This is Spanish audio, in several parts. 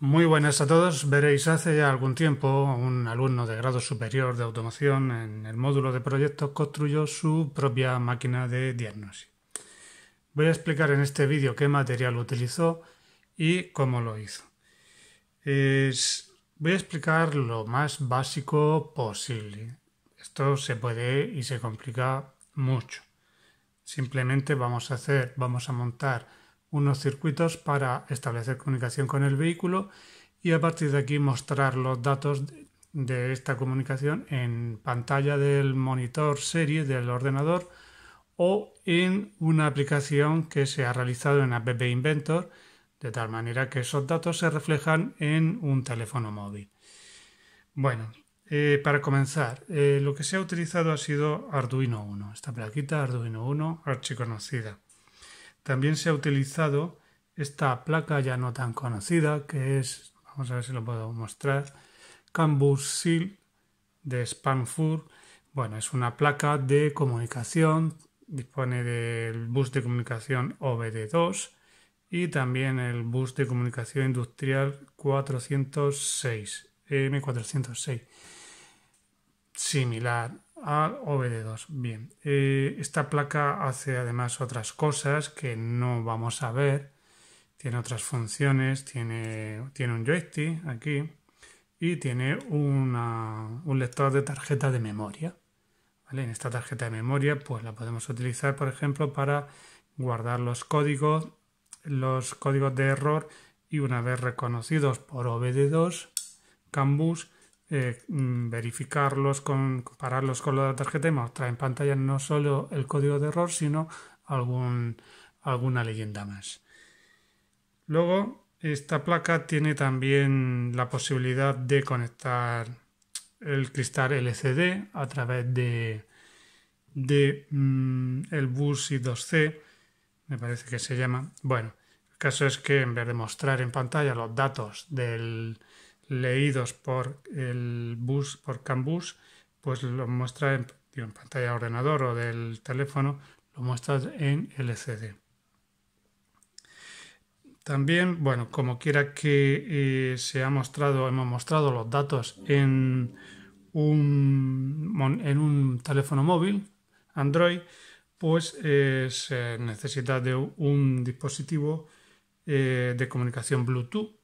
Muy buenas a todos. Veréis, hace ya algún tiempo un alumno de grado superior de automoción en el módulo de proyectos construyó su propia máquina de diagnóstico. Voy a explicar en este vídeo qué material utilizó y cómo lo hizo. voy a explicar lo más básico posible. Esto se puede y se complica mucho. Simplemente vamos a hacer, vamos a montar unos circuitos para establecer comunicación con el vehículo y a partir de aquí mostrar los datos de esta comunicación en pantalla del monitor serie del ordenador o en una aplicación que se ha realizado en App Inventor, de tal manera que esos datos se reflejan en un teléfono móvil. Bueno, eh, para comenzar, eh, lo que se ha utilizado ha sido Arduino 1, esta plaquita Arduino 1 archiconocida. También se ha utilizado esta placa ya no tan conocida, que es, vamos a ver si lo puedo mostrar, Cambus de Spanfur. Bueno, es una placa de comunicación, dispone del bus de comunicación OBD2 y también el bus de comunicación industrial 406, M406. Similar a OBD2. Bien, eh, esta placa hace además otras cosas que no vamos a ver. Tiene otras funciones, tiene, tiene un joystick aquí y tiene un lector de tarjeta de memoria. En esta tarjeta de memoria pues la podemos utilizar, por ejemplo, para guardar los códigos, los códigos de error y una vez reconocidos por OBD2, cambus. Eh, mm, verificarlos, con, compararlos con la tarjeta y mostrar en pantalla no solo el código de error, sino algún, alguna leyenda más. Luego, esta placa tiene también la posibilidad de conectar el cristal LCD a través de, de mm, el bus i 2C, me parece que se llama. Bueno, el caso es que en vez de mostrar en pantalla los datos del, leídos por el bus, por Canbus, pues lo muestra en, pantalla de ordenador o del teléfono, lo muestra en LCD. También, bueno, como quiera que eh, se ha mostrado, hemos mostrado los datos en un, teléfono móvil Android, pues eh, se necesita de un dispositivo eh, de comunicación Bluetooth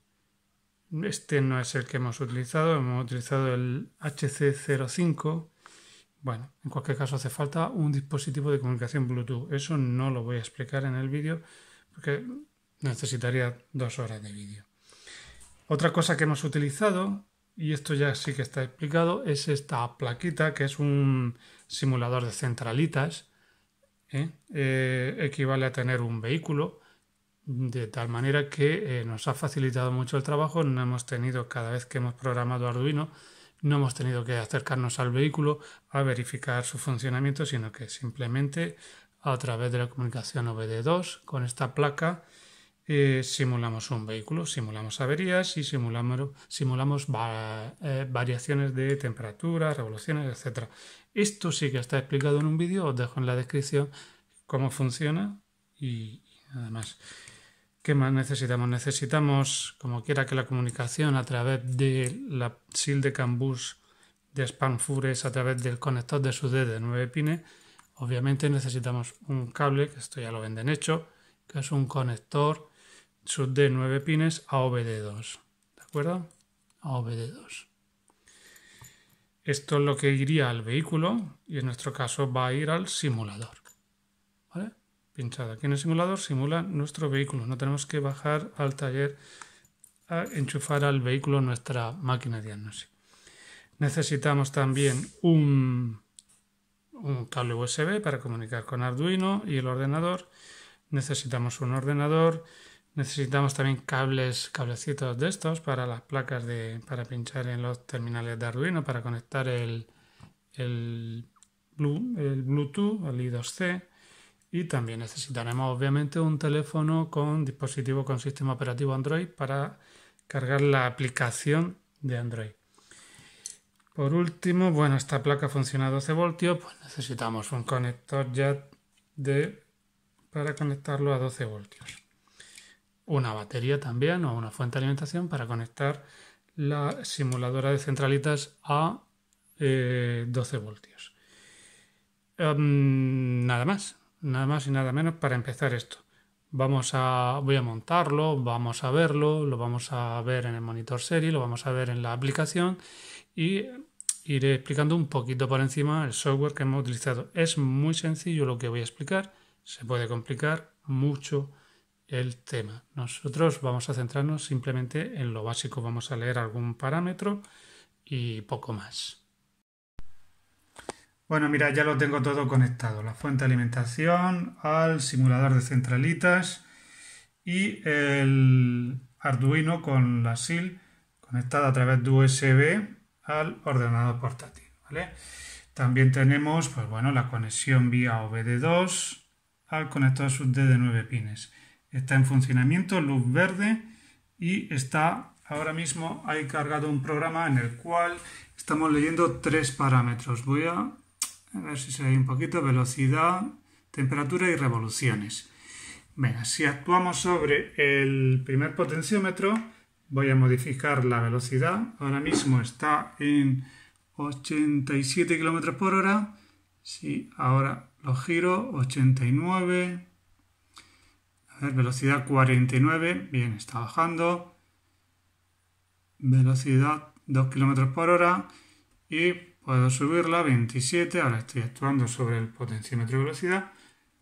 este no es el que hemos utilizado, hemos utilizado el HC05. Bueno, en cualquier caso hace falta un dispositivo de comunicación Bluetooth. Eso no lo voy a explicar en el vídeo porque necesitaría dos horas de vídeo. Otra cosa que hemos utilizado, y esto ya sí que está explicado, es esta plaquita que es un simulador de centralitas. ¿eh? Eh, equivale a tener un vehículo de tal manera que eh, nos ha facilitado mucho el trabajo, no hemos tenido, cada vez que hemos programado Arduino, no hemos tenido que acercarnos al vehículo a verificar su funcionamiento, sino que simplemente a través de la comunicación OBD2 con esta placa eh, simulamos un vehículo, simulamos averías y simulamos, simulamos eh, variaciones de temperatura, revoluciones, etc. Esto sí que está explicado en un vídeo, os dejo en la descripción cómo funciona y, además ¿Qué más necesitamos? Necesitamos, como quiera, que la comunicación a través de la SIL de Cambus de Spanfures, a través del conector de su de 9 pines, obviamente necesitamos un cable, que esto ya lo venden hecho, que es un conector sub de 9 pines a OBD2. ¿De acuerdo? A OBD2. Esto es lo que iría al vehículo y en nuestro caso va a ir al simulador pinchada. Aquí en el simulador simula nuestro vehículo. No tenemos que bajar al taller a enchufar al vehículo nuestra máquina de diagnóstico. Necesitamos también un, cable USB para comunicar con Arduino y el ordenador. Necesitamos un ordenador. Necesitamos también cables, cablecitos de estos para las placas de, para pinchar en los terminales de Arduino para conectar el, el Bluetooth, el I2C y también necesitaremos obviamente un teléfono con dispositivo con sistema operativo Android para cargar la aplicación de Android. Por último, bueno, esta placa funciona a 12 voltios, pues necesitamos un conector Jet de, para conectarlo a 12 voltios. Una batería también o una fuente de alimentación para conectar la simuladora de centralitas a 12 eh, voltios. Em, nada más, nada más y nada menos para empezar esto. Vamos a, voy a montarlo, vamos a verlo, lo vamos a ver en el monitor serie, lo vamos a ver en la aplicación y iré explicando un poquito por encima el software que hemos utilizado. Es muy sencillo lo que voy a explicar, se puede complicar mucho el tema. Nosotros vamos a centrarnos simplemente en lo básico, vamos a leer algún parámetro y poco más. Bueno, mira, ya lo tengo todo conectado. La fuente de alimentación al simulador de centralitas y el Arduino con la SIL conectada a través de USB al ordenador portátil. ¿vale? También tenemos pues bueno, la conexión vía OBD2 al conector SUD de 9 pines. Está en funcionamiento, luz verde y está ahora mismo hay cargado un programa en el cual estamos leyendo tres parámetros. Voy a a ver si se ve un poquito. Velocidad, temperatura y revoluciones. Venga, si actuamos sobre el primer potenciómetro, voy a modificar la velocidad. Ahora mismo está en 87 km por hora. Si ahora lo giro, 89. A ver, velocidad 49. Bien, está bajando. Velocidad 2 km por hora. Y puedo subirla a 27, ahora estoy actuando sobre el potenciómetro de velocidad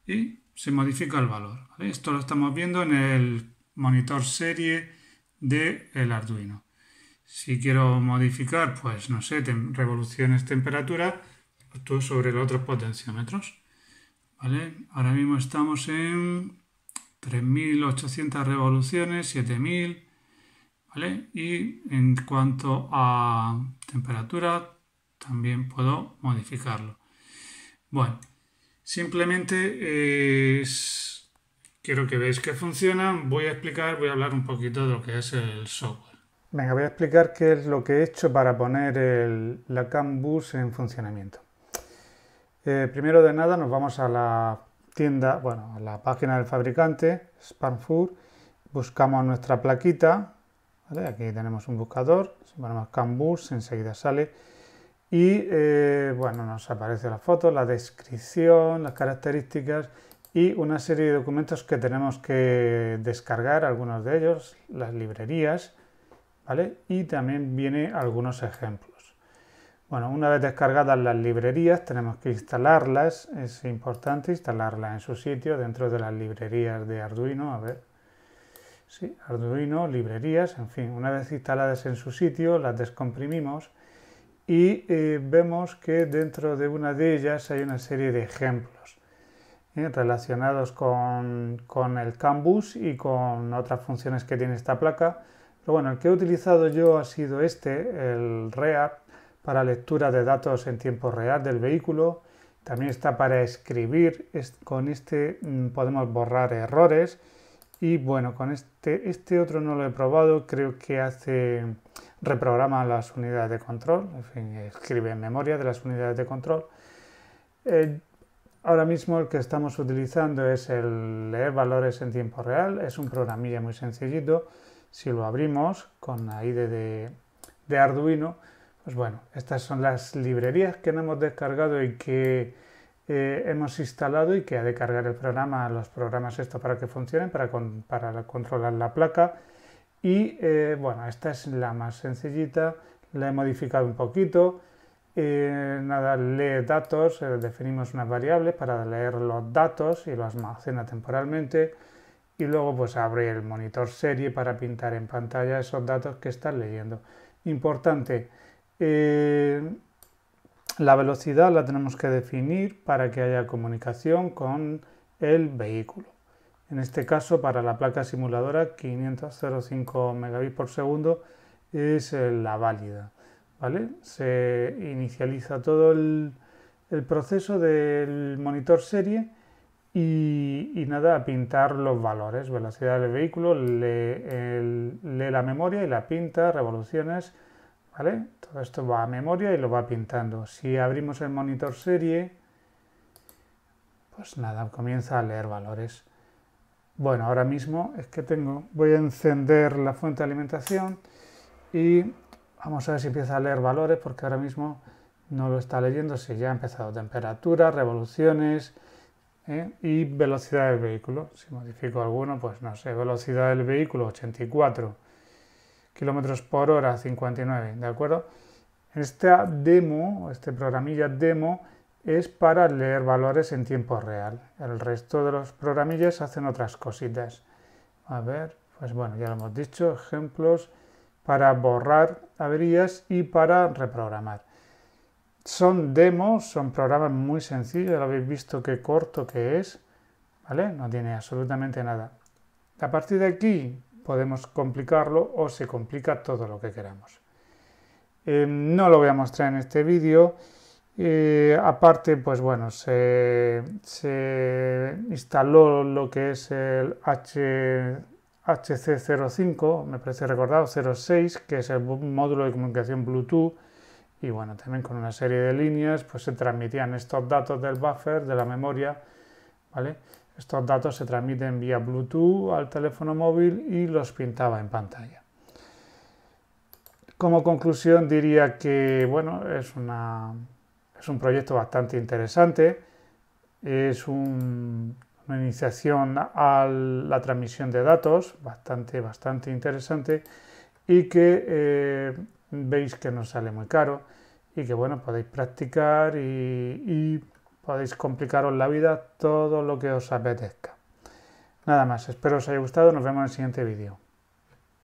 y se modifica el valor. Esto lo estamos viendo en el monitor serie del el Arduino. Si quiero modificar, pues no sé, revoluciones, temperatura, actúo sobre los otros potenciómetros. Ahora mismo estamos en 3.800 revoluciones, 7000, Y en cuanto a temperatura, también puedo modificarlo. Bueno, simplemente eh, quiero que veáis que funciona. Voy a explicar, voy a hablar un poquito de lo que es el software. Venga, voy a explicar qué es lo que he hecho para poner la cambus en funcionamiento. Eh, primero de nada nos vamos a la tienda, bueno, a la página del fabricante, Spanfur. buscamos nuestra plaquita, aquí tenemos un buscador, si ponemos cambus enseguida sale y eh, bueno, nos aparece la foto, la descripción, las características y una serie de documentos que tenemos que descargar, algunos de ellos, las librerías, ¿vale? Y también viene algunos ejemplos. Bueno, una vez descargadas las librerías, tenemos que instalarlas, es importante instalarlas en su sitio, dentro de las librerías de Arduino, a ver, sí, Arduino, librerías, en fin, una vez instaladas en su sitio, las descomprimimos y eh, vemos que dentro de una de ellas hay una serie de ejemplos eh, relacionados con, con, el canvas y con otras funciones que tiene esta placa. Pero bueno, el que he utilizado yo ha sido este, el REAP, para lectura de datos en tiempo real del vehículo. También está para escribir. Con este mm, podemos borrar errores. Y bueno, con este, este otro no lo he probado. Creo que hace reprograma las unidades de control, en fin, escribe en memoria de las unidades de control. Eh, ahora mismo el que estamos utilizando es el leer valores en tiempo real, es un programilla muy sencillito. Si lo abrimos con la IDE de, Arduino, pues bueno, estas son las librerías que no hemos descargado y que eh, hemos instalado y que ha de cargar el programa, los programas esto para que funcionen, para controlar la placa y eh, bueno, esta es la más sencillita, la he modificado un poquito. Eh, nada, lee datos, eh, definimos una variable para leer los datos y los almacena temporalmente. Y luego pues abre el monitor serie para pintar en pantalla esos datos que estás leyendo. Importante, la velocidad la tenemos que definir para que haya comunicación con el vehículo en este caso para la placa simuladora 500.05 megabits por segundo es eh, la válida. ¿vale? Se inicializa todo el, proceso del monitor serie y, nada, a pintar los valores, velocidad del vehículo, lee, la memoria y la pinta, revoluciones, ¿vale? Todo esto va a memoria y lo va pintando. Si abrimos el monitor serie, pues nada, comienza a leer valores. Bueno, ahora mismo es que tengo, voy a encender la fuente de alimentación y vamos a ver si empieza a leer valores porque ahora mismo no lo está leyendo, si ya ha empezado temperatura, revoluciones ¿eh? y velocidad del vehículo. Si modifico alguno, pues no sé, velocidad del vehículo 84 kilómetros por hora 59, ¿de acuerdo? En esta demo, este programilla demo, es para leer valores en tiempo real. El resto de los programillas hacen otras cositas. A ver, pues bueno, ya lo hemos dicho, ejemplos para borrar averías y para reprogramar. Son demos, son programas muy sencillos, habéis visto qué corto que es, ¿vale? No tiene absolutamente nada. A partir de aquí podemos complicarlo o se complica todo lo que queramos. Em, no lo voy a mostrar en este vídeo. Y eh, aparte, pues bueno, se, instaló lo que es el HC05, me parece recordado, 06, que es el módulo de comunicación Bluetooth. Y bueno, también con una serie de líneas, pues se transmitían estos datos del buffer, de la memoria, Estos datos se transmiten vía Bluetooth al teléfono móvil y los pintaba en pantalla. Como conclusión diría que, bueno, es una es un proyecto bastante interesante. Es una iniciación a la transmisión de datos bastante, bastante interesante y que eh, veis que no sale muy caro y que bueno, podéis practicar y, y podéis complicaros la vida todo lo que os apetezca. Nada más, espero os haya gustado, nos vemos en el siguiente vídeo.